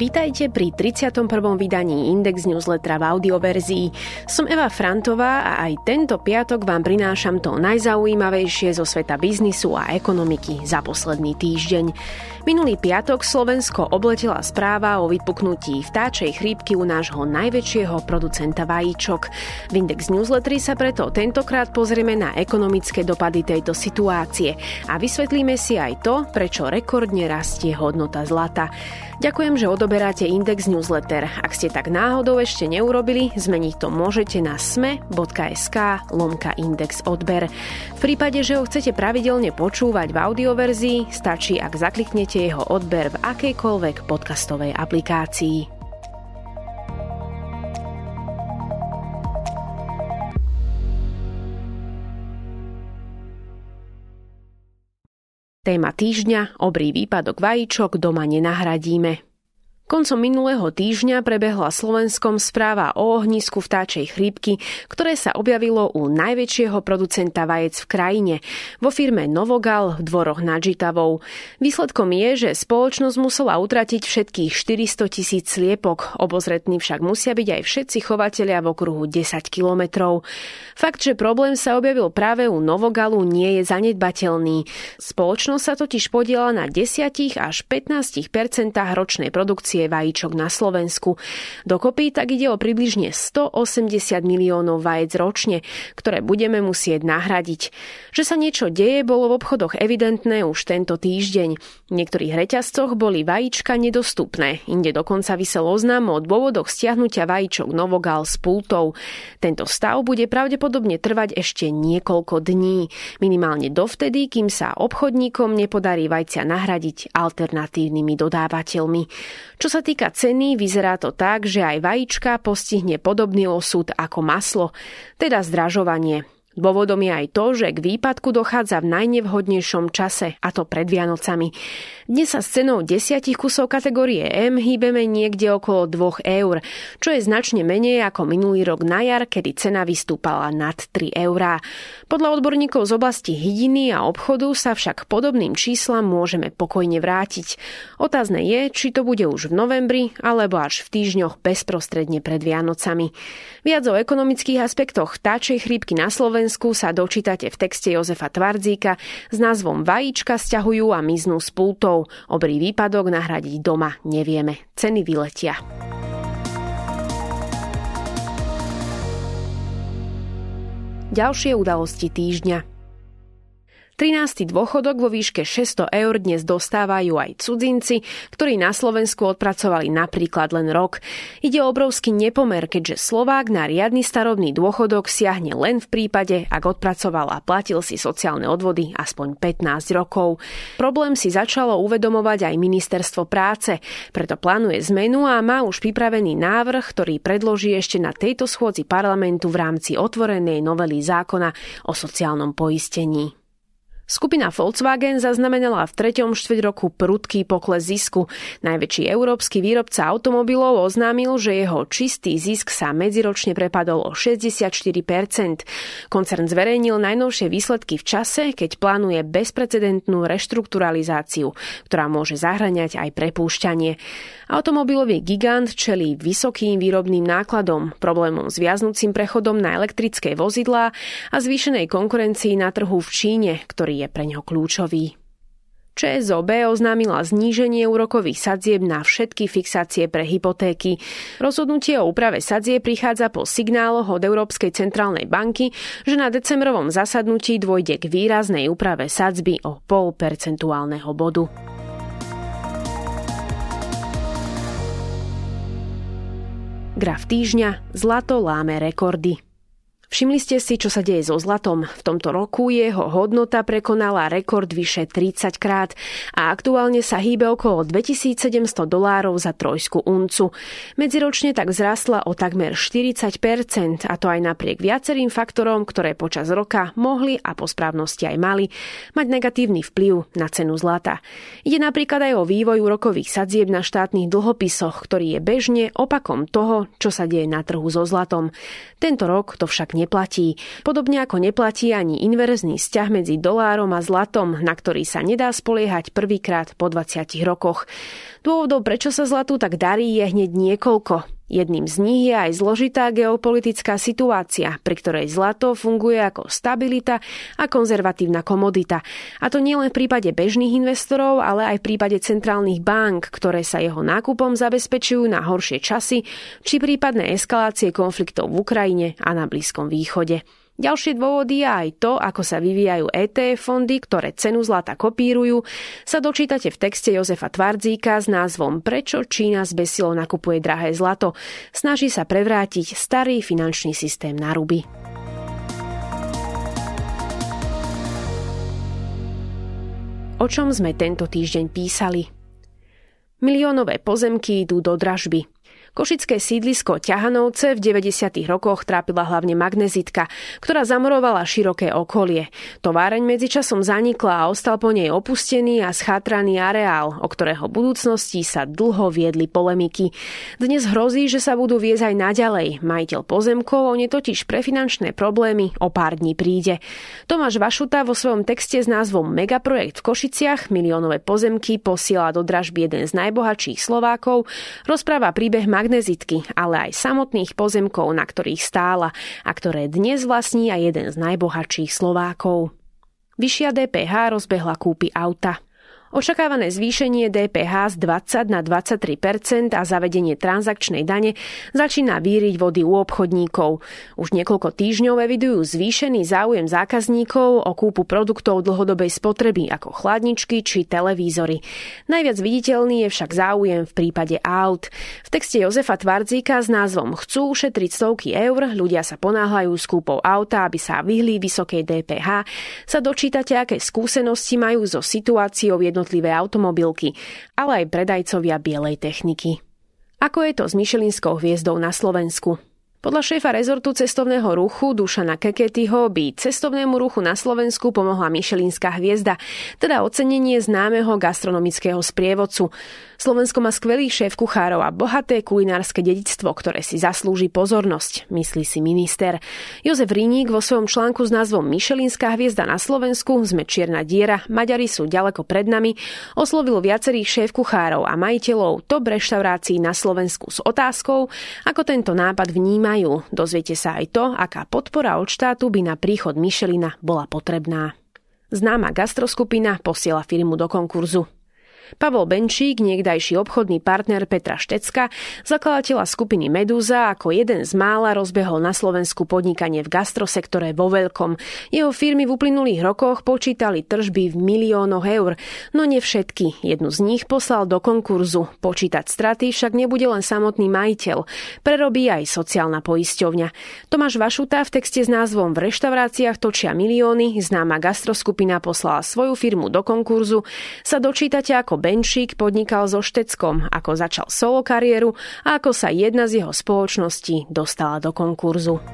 Vítajte pri 31. vydaní Index newslettera v audioverzii. Som Eva Frantová a aj tento piatok vám prinášam to najzaujímavejšie zo sveta biznisu a ekonomiky za posledný týždeň. Minulý piatok Slovensko obletela správa o vypuknutí vtáčej chrípky u nášho najväčšieho producenta vajíčok. V Index newsletteri sa preto tentokrát pozrieme na ekonomické dopady tejto situácie a vysvetlíme si aj to, prečo rekordne rastie hodnota zlata. Ďakujem, že odobrali odoberáte Index newsletter. Ak ste tak náhodou ešte neurobili, zmeniť to môžete na sme.sk lomka index odber. V prípade, že ho chcete pravidelne počúvať v audioverzii, stačí, ak zakliknete jeho odber v akejkoľvek podcastovej aplikácii. Téma týždňa, obrý výpadok vajíčok doma nenahradíme. Koncom minulého týždňa prebehla Slovenskom správa o ohnisku vtáčej chrípky, ktoré sa objavilo u najväčšieho producenta vajec v krajine, vo firme Novogal v dvoroch nad Žitavou. Výsledkom je, že spoločnosť musela utratiť všetkých 400 tisíc sliepok, obozretní však musia byť aj všetci chovatelia v okruhu 10 kilometrov. Fakt, že problém sa objavil práve u Novogalu nie je zanedbateľný. Spoločnosť sa totiž podiela na 10 až 15 ročnej produkcie produkcie vajíčok na Slovensku. Dokopy tak ide o približne 180 miliónov vajec ročne, ktoré budeme musieť nahradiť. Že sa niečo deje, bolo v obchodoch evidentné už tento týždeň. V niektorých reťazcoch boli vajíčka nedostupné, inde dokonca vysel oznám o dôvodoch stiahnutia vajíčok Novogal s pultov. Tento stav bude pravdepodobne trvať ešte niekoľko dní, minimálne dovtedy, kým sa obchodníkom nepodarí vajcia nahradiť alternatívnymi dodávateľmi. Čo sa týka ceny, vyzerá to tak, že aj vajíčka postihne podobný osud ako maslo, teda zdražovanie. Dôvodom je aj to, že k výpadku dochádza v najnevhodnejšom čase, a to pred Vianocami. Dnes sa s cenou desiatich kusov kategórie M hýbeme niekde okolo 2 eur, čo je značne menej ako minulý rok na jar, kedy cena vystúpala nad 3 eurá. Podľa odborníkov z oblasti hydiny a obchodu sa však podobným číslam môžeme pokojne vrátiť. Otázne je, či to bude už v novembri alebo až v týždňoch bezprostredne pred Vianocami. Viac o ekonomických aspektoch táčej chrípky na Slovensku Slovensku sa dočítate v texte Jozefa Tvardzíka s názvom Vajíčka sťahujú a miznú s pultov. Obrý výpadok nahradiť doma nevieme. Ceny vyletia. Ďalšie udalosti týždňa. 13. dôchodok vo výške 600 eur dnes dostávajú aj cudzinci, ktorí na Slovensku odpracovali napríklad len rok. Ide o obrovský nepomer, keďže Slovák na riadny starobný dôchodok siahne len v prípade, ak odpracoval a platil si sociálne odvody aspoň 15 rokov. Problém si začalo uvedomovať aj ministerstvo práce, preto plánuje zmenu a má už pripravený návrh, ktorý predloží ešte na tejto schôdzi parlamentu v rámci otvorenej novely zákona o sociálnom poistení. Skupina Volkswagen zaznamenala v 3. štveť roku prudký pokles zisku. Najväčší európsky výrobca automobilov oznámil, že jeho čistý zisk sa medziročne prepadol o 64%. Koncern zverejnil najnovšie výsledky v čase, keď plánuje bezprecedentnú reštrukturalizáciu, ktorá môže zahraňať aj prepúšťanie. Automobilový gigant čelí vysokým výrobným nákladom, problémom s viaznúcim prechodom na elektrické vozidlá a zvýšenej konkurencii na trhu v Číne, ktorý je pre neho kľúčový. ČSOB oznámila zníženie úrokových sadzieb na všetky fixácie pre hypotéky. Rozhodnutie o úprave sadzie prichádza po signáloch od Európskej centrálnej banky, že na decembrovom zasadnutí dôjde k výraznej úprave sadzby o pol percentuálneho bodu. Graf týždňa Zlato láme rekordy. Všimli ste si, čo sa deje so zlatom. V tomto roku jeho hodnota prekonala rekord vyše 30 krát a aktuálne sa hýbe okolo 2700 dolárov za trojskú uncu. Medziročne tak vzrastla o takmer 40 a to aj napriek viacerým faktorom, ktoré počas roka mohli a po správnosti aj mali mať negatívny vplyv na cenu zlata. Ide napríklad aj o vývoju rokových sadzieb na štátnych dlhopisoch, ktorý je bežne opakom toho, čo sa deje na trhu so zlatom. Tento rok to však neplatí. Podobne ako neplatí ani inverzný vzťah medzi dolárom a zlatom, na ktorý sa nedá spoliehať prvýkrát po 20 rokoch. Dôvodov, prečo sa zlatu tak darí, je hneď niekoľko. Jedným z nich je aj zložitá geopolitická situácia, pri ktorej zlato funguje ako stabilita a konzervatívna komodita. A to nielen v prípade bežných investorov, ale aj v prípade centrálnych bank, ktoré sa jeho nákupom zabezpečujú na horšie časy či prípadné eskalácie konfliktov v Ukrajine a na Blízkom východe. Ďalšie dôvody je aj to, ako sa vyvíjajú ETF fondy, ktoré cenu zlata kopírujú, sa dočítate v texte Jozefa Tvardzíka s názvom Prečo Čína s besilou nakupuje drahé zlato. Snaží sa prevrátiť starý finančný systém na ruby. O čom sme tento týždeň písali? Miliónové pozemky idú do dražby. Košické sídlisko Ťahanovce v 90. rokoch trápila hlavne magnezitka, ktorá zamorovala široké okolie. Továreň medzičasom zanikla a ostal po nej opustený a schátraný areál, o ktorého budúcnosti sa dlho viedli polemiky. Dnes hrozí, že sa budú viesť aj naďalej. Majiteľ pozemkov o ne totiž pre finančné problémy o pár dní príde. Tomáš Vašuta vo svojom texte s názvom Megaprojekt v Košiciach miliónové pozemky posiela do dražby jeden z najbohatších Slovákov, rozpráva príbeh magnezitky, ale aj samotných pozemkov, na ktorých stála a ktoré dnes vlastní aj jeden z najbohatších Slovákov. Vyššia DPH rozbehla kúpy auta. Očakávané zvýšenie DPH z 20 na 23 a zavedenie transakčnej dane začína víriť vody u obchodníkov. Už niekoľko týždňov evidujú zvýšený záujem zákazníkov o kúpu produktov dlhodobej spotreby ako chladničky či televízory. Najviac viditeľný je však záujem v prípade aut. V texte Jozefa Tvardzíka s názvom Chcú ušetriť stovky eur, ľudia sa ponáhľajú s kúpou auta, aby sa vyhli vysokej DPH, sa dočítate, aké skúsenosti majú so situáciou jedno jednotlivé automobilky, ale aj predajcovia bielej techniky. Ako je to s Michelinskou hviezdou na Slovensku? Podľa šéfa rezortu cestovného ruchu Dušana Keketyho by cestovnému ruchu na Slovensku pomohla Michelinská hviezda, teda ocenenie známeho gastronomického sprievodcu. Slovensko má skvelý šéf kuchárov a bohaté kulinárske dedictvo, ktoré si zaslúži pozornosť, myslí si minister. Jozef Riník vo svojom článku s názvom Michelinská hviezda na Slovensku sme čierna diera, Maďari sú ďaleko pred nami, oslovil viacerých šéf kuchárov a majiteľov top reštaurácií na Slovensku s otázkou, ako tento nápad vníma poznajú. Dozviete sa aj to, aká podpora od štátu by na príchod Michelina bola potrebná. Známa gastroskupina posiela firmu do konkurzu. Pavol Benčík, niekdajší obchodný partner Petra Štecka, zakladateľa skupiny Medúza, ako jeden z mála rozbehol na Slovensku podnikanie v gastrosektore vo veľkom. Jeho firmy v uplynulých rokoch počítali tržby v miliónoch eur, no ne všetky. Jednu z nich poslal do konkurzu. Počítať straty však nebude len samotný majiteľ. Prerobí aj sociálna poisťovňa. Tomáš Vašuta v texte s názvom V reštauráciách točia milióny, známa gastroskupina poslala svoju firmu do konkurzu, sa dočítate ako Benšík podnikal so Šteckom, ako začal solo kariéru a ako sa jedna z jeho spoločností dostala do konkurzu.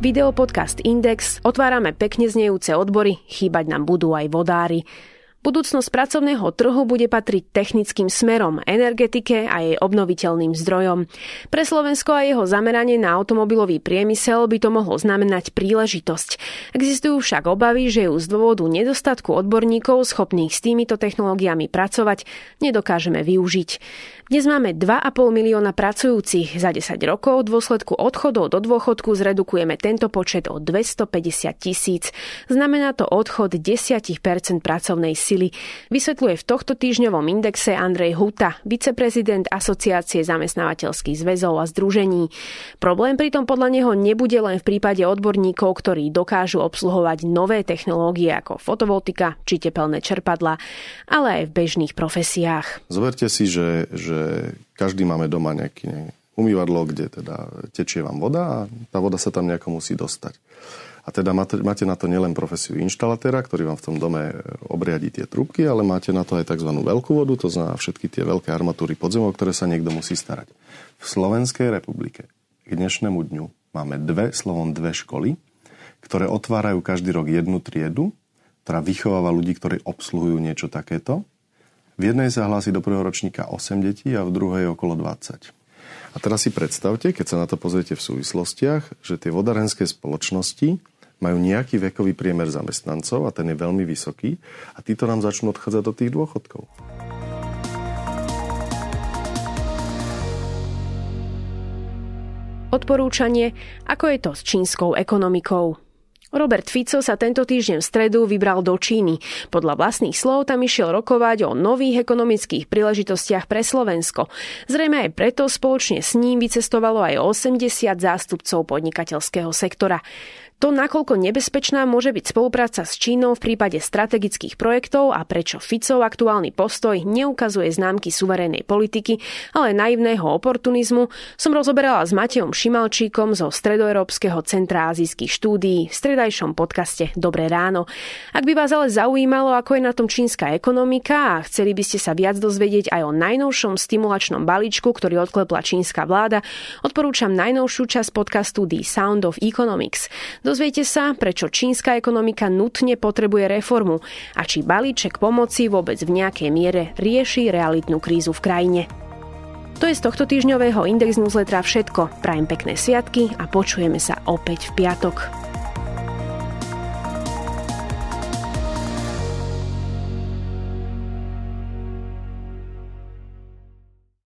Videopodcast Index otvárame pekne znejúce odbory, chýbať nám budú aj vodári. Budúcnosť pracovného trhu bude patriť technickým smerom, energetike a jej obnoviteľným zdrojom. Pre Slovensko a jeho zameranie na automobilový priemysel by to mohlo znamenať príležitosť. Existujú však obavy, že ju z dôvodu nedostatku odborníkov schopných s týmito technológiami pracovať nedokážeme využiť. Dnes máme 2,5 milióna pracujúcich. Za 10 rokov v dôsledku odchodov do dôchodku zredukujeme tento počet o 250 tisíc. Znamená to odchod 10% pracovnej sily. Vysvetľuje v tohto týždňovom indexe Andrej Huta, viceprezident Asociácie zamestnávateľských zväzov a združení. Problém pritom podľa neho nebude len v prípade odborníkov, ktorí dokážu obsluhovať nové technológie ako fotovoltika či tepelné čerpadla, ale aj v bežných profesiách. Zoberte si, že, že každý máme doma nejaký, nejaký umývadlo, kde teda tečie vám voda a tá voda sa tam nejako musí dostať. A teda máte na to nielen profesiu inštalatéra, ktorý vám v tom dome e, obriadi tie trubky, ale máte na to aj tzv. veľkú vodu, to znamená všetky tie veľké armatúry podzemov, ktoré sa niekto musí starať. V Slovenskej republike k dnešnému dňu máme dve, slovom dve školy, ktoré otvárajú každý rok jednu triedu, ktorá vychováva ľudí, ktorí obsluhujú niečo takéto. V jednej sa hlási do prvého ročníka 8 detí a v druhej okolo 20. A teraz si predstavte, keď sa na to pozriete v súvislostiach, že tie vodárenské spoločnosti majú nejaký vekový priemer zamestnancov a ten je veľmi vysoký a títo nám začnú odchádzať do tých dôchodkov. Odporúčanie, ako je to s čínskou ekonomikou. Robert Fico sa tento týždeň v stredu vybral do Číny. Podľa vlastných slov tam išiel rokovať o nových ekonomických príležitostiach pre Slovensko. Zrejme aj preto spoločne s ním vycestovalo aj 80 zástupcov podnikateľského sektora. To, nakoľko nebezpečná môže byť spolupráca s Čínou v prípade strategických projektov a prečo Ficov aktuálny postoj neukazuje známky suverénnej politiky, ale naivného oportunizmu, som rozoberala s Matejom Šimalčíkom zo Stredoeurópskeho centra azijských štúdií v stredajšom podcaste Dobré ráno. Ak by vás ale zaujímalo, ako je na tom čínska ekonomika a chceli by ste sa viac dozvedieť aj o najnovšom stimulačnom balíčku, ktorý odklepla čínska vláda, odporúčam najnovšiu časť podcastu The Sound of Economics. Dozviete sa, prečo čínska ekonomika nutne potrebuje reformu a či balíček pomoci vôbec v nejakej miere rieši realitnú krízu v krajine. To je z tohto týždňového Index newslettera všetko. Prajem pekné sviatky a počujeme sa opäť v piatok.